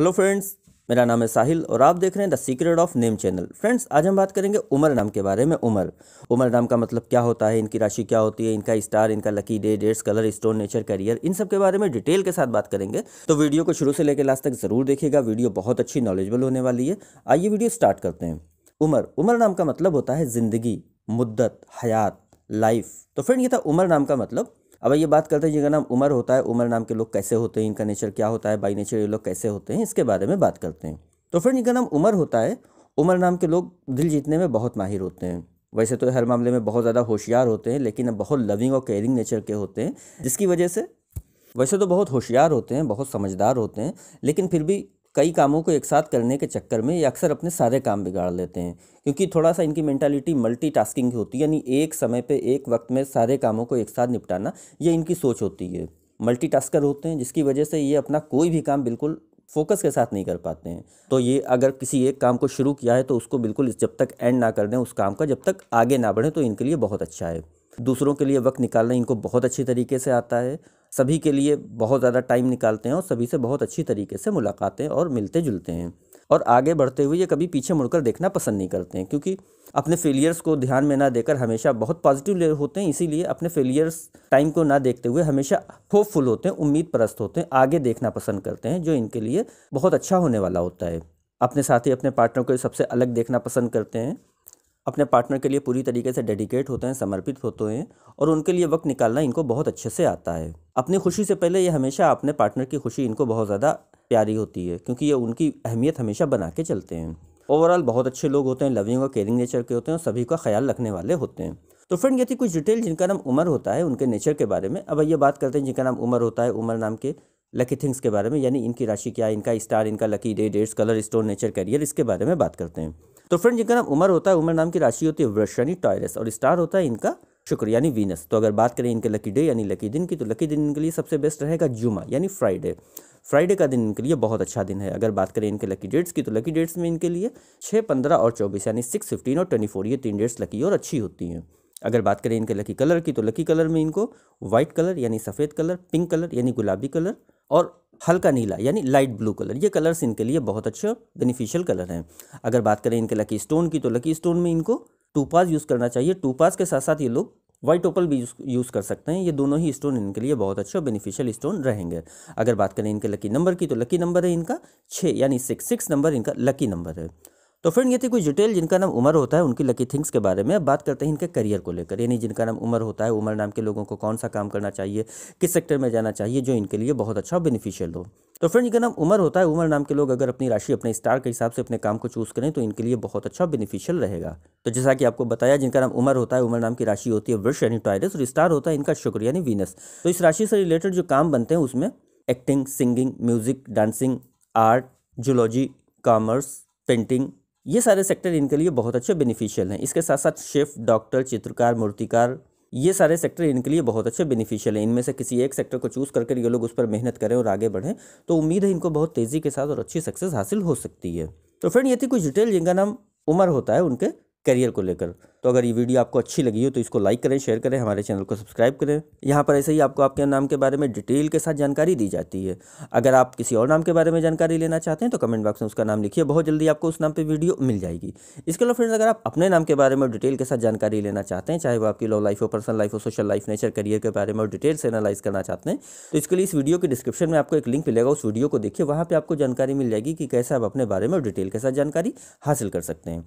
hello friends मेरा नाम है साहिल और आप देख रहे हैं the secret of name channel friends आज हम बात करेंगे उमर नाम के बारे में उमर उमर नाम का मतलब क्या होता है इनकी राशि क्या होती है इनका स्टार इनका lucky day dates colour stone nature career इन सब के बारे में डिटेल के साथ बात करेंगे तो वीडियो को शुरू से लेकर लास्ट तक जरूर देखिएगा वीडियो बहुत अच्छी नॉलेजबल होने वाली है आइए वीडियो स्टार्ट करते हैं उमर उमर नाम का मतलब होता है ज़िंदगी मुद्दत हयात लाइफ तो फ्रेंड ये था उमर नाम का मतलब अब ये बात करते हैं जिनका नाम उमर होता है उमर नाम के लोग कैसे होते हैं इनका नेचर क्या होता है बाई नेचर ये लोग कैसे होते हैं इसके बारे में बात करते हैं तो फिर जिनका नाम उमर होता है उमर नाम के लोग दिल जीतने में बहुत माहिर होते हैं वैसे तो हर मामले में बहुत ज़्यादा होशियार होते हैं लेकिन बहुत लविंग और केयरिंग नेचर के होते हैं जिसकी वजह से वैसे तो बहुत होशियार होते हैं बहुत समझदार होते हैं लेकिन फिर भी कई कामों को एक साथ करने के चक्कर में ये अक्सर अपने सारे काम बिगाड़ लेते हैं क्योंकि थोड़ा सा इनकी मैंटालिटी मल्टीटास्किंग की होती है यानी एक समय पे एक वक्त में सारे कामों को एक साथ निपटाना ये इनकी सोच होती है मल्टी होते हैं जिसकी वजह से ये अपना कोई भी काम बिल्कुल फोकस के साथ नहीं कर पाते हैं तो ये अगर किसी एक काम को शुरू किया है तो उसको बिल्कुल जब तक एंड ना कर दें उस काम का जब तक आगे ना बढ़ें तो इनके लिए बहुत अच्छा है दूसरों के लिए वक्त निकालना इनको बहुत अच्छी तरीके से आता है सभी के लिए बहुत ज़्यादा टाइम निकालते हैं और सभी से बहुत अच्छी तरीके से मुलाकातें और मिलते जुलते हैं और आगे बढ़ते हुए ये कभी पीछे मुड़कर देखना पसंद नहीं करते हैं क्योंकि अपने फेलियर्स को ध्यान में ना देकर हमेशा बहुत पॉजिटिव होते हैं इसीलिए अपने फेलियर्स टाइम को ना देखते हुए हमेशा होपफुल होते हैं उम्मीद परस्त होते हैं आगे देखना पसंद करते हैं जो इनके लिए बहुत अच्छा होने वाला होता है अपने साथी अपने पार्टनर को सबसे अलग देखना पसंद करते हैं अपने पार्टनर के लिए पूरी तरीके से डेडिकेट होते हैं समर्पित होते हैं और उनके लिए वक्त निकालना इनको बहुत अच्छे से आता है अपनी खुशी से पहले ये हमेशा अपने पार्टनर की खुशी इनको बहुत ज़्यादा प्यारी होती है क्योंकि ये उनकी अहमियत हमेशा बना के चलते हैं ओवरऑल बहुत अच्छे लोग होते हैं लविंग और केयरिंग नेचर के होते हैं और सभी का ख्याल रखने वाले होते हैं तो फ्रेंड ये थी कुछ डिटेल जिनका नाम उमर होता है उनके नेचर के बारे में अब ये बात करते हैं जिनका नाम उमर होता है उमर नाम के लकी थिंग्स के बारे में यानी इनकी राशि क्या है इनका स्टार इनका lucky day dates colour stone nature career इसके बारे में बात करते हैं तो फ्रेंड जिनका नाम उमर होता है उमर नाम की राशि होती है वृष यानी टॉयरस और स्टार होता है इनका शुक्र यानी वीनस तो अगर बात करें इनके लकी डे यानी लकी दिन की तो लकी दिन इनके लिए सबसे बेस्ट रहेगा जुमा यानी फ्राइडे फ्राइडे का दिन इनके लिए बहुत अच्छा दिन है अगर बात करें इनके लकी डेट्स की तो लकी डेट्स में इनके लिए छः पंद्रह और चौबीस यानी सिक्स फिफ्टीन और ट्वेंटी फोर ये तीन डेट्स लकी और अच्छी होती हैं अगर बात करें इनके लकी कलर की तो लकी कलर में इनको वाइट कलर यानी सफ़ेद कलर पिंक कलर यानी गुलाबी कलर और हल्का नीला यानी लाइट ब्लू कलर ये कलर्स इनके लिए बहुत अच्छे बेनिफिशियल कलर हैं अगर बात करें इनके लकी स्टोन की तो लकी स्टोन में इनको टू पास यूज़ करना चाहिए टू पास के साथ साथ ये लोग वाइट ओपल भी यूज़ कर सकते हैं ये दोनों ही स्टोन इनके लिए बहुत अच्छे और बेनिफिशियल स्टोन रहेंगे अगर बात करें इनके लकी नंबर की तो लकी नंबर है इनका छः यानी सिक्स सिक्स नंबर इनका लकी नंबर है तो फ्रेंड ये थी कुछ डिटेल जिनका नाम उमर होता है उनकी लकी थिंग्स के बारे में अब बात करते हैं इनके करियर को लेकर यानी जिनका नाम उमर होता है उमर नाम के लोगों को कौन सा काम करना चाहिए किस सेक्टर में जाना चाहिए जो इनके लिए बहुत अच्छा बेनिफिशियल हो तो फ्रेंड जिनका नाम उमर होता है उमर नाम के लोग अगर अपनी राशि अपने स्टार के हिसाब से अपने काम को चूज़ करें तो इनके लिए बहुत अच्छा बेनिफिशियल रहेगा तो जैसा कि आपको बताया जिनका नाम उमर होता है उमर नाम की राशि होती है वृक्ष यानी टायरस और स्टार होता है इनका शुक्र यानी वीनस तो इस राशि से रिलेटेड जो काम बनते हैं उसमें acting singing music dancing art zoology commerce painting ये सारे सेक्टर इनके लिए बहुत अच्छे बेनिफिशियल हैं इसके साथ साथ शेफ डॉक्टर चित्रकार मूर्तिकार ये सारे सेक्टर इनके लिए बहुत अच्छे बेनिफिशियल हैं इनमें से किसी एक सेक्टर को चूज़ करके ये लोग उस पर मेहनत करें और आगे बढ़ें तो उम्मीद है इनको बहुत तेज़ी के साथ और अच्छी सक्सेस हासिल हो सकती है तो फ्रेंड ये थी कुछ डिटेल जिनका नाम उमर होता है उनके करियर को लेकर तो अगर ये वीडियो आपको अच्छी लगी हो तो इसको लाइक करें शेयर करें हमारे चैनल को सब्सक्राइब करें यहाँ पर ऐसे ही आपको आपके नाम के बारे में डिटेल के साथ जानकारी दी जाती है अगर आप किसी और नाम के बारे में जानकारी लेना चाहते हैं तो कमेंट बॉक्स में उसका नाम लिखिए बहुत जल्दी आपको उस नाम पर वीडियो मिल जाएगी इसके अलावा फ्रेंड्स अगर आप अपने नाम के बारे में डिटेल के साथ जानकारी लेना चाहते हैं चाहे वो आपकी लव लाइफ हो पर्सनल लाइफ हो सोशल लाइफ नेचर करियर के बारे में और डिटेल से एनालाइज करना चाहते हैं तो इसके लिए इस वीडियो के डिस्क्रिप्शन में आपको एक लिंक मिलेगा उस वीडियो को देखिए वहाँ पर आपको जानकारी मिल जाएगी कि कैसे आप अपने बारे में डिटेल के साथ जानकारी हासिल कर सकते हैं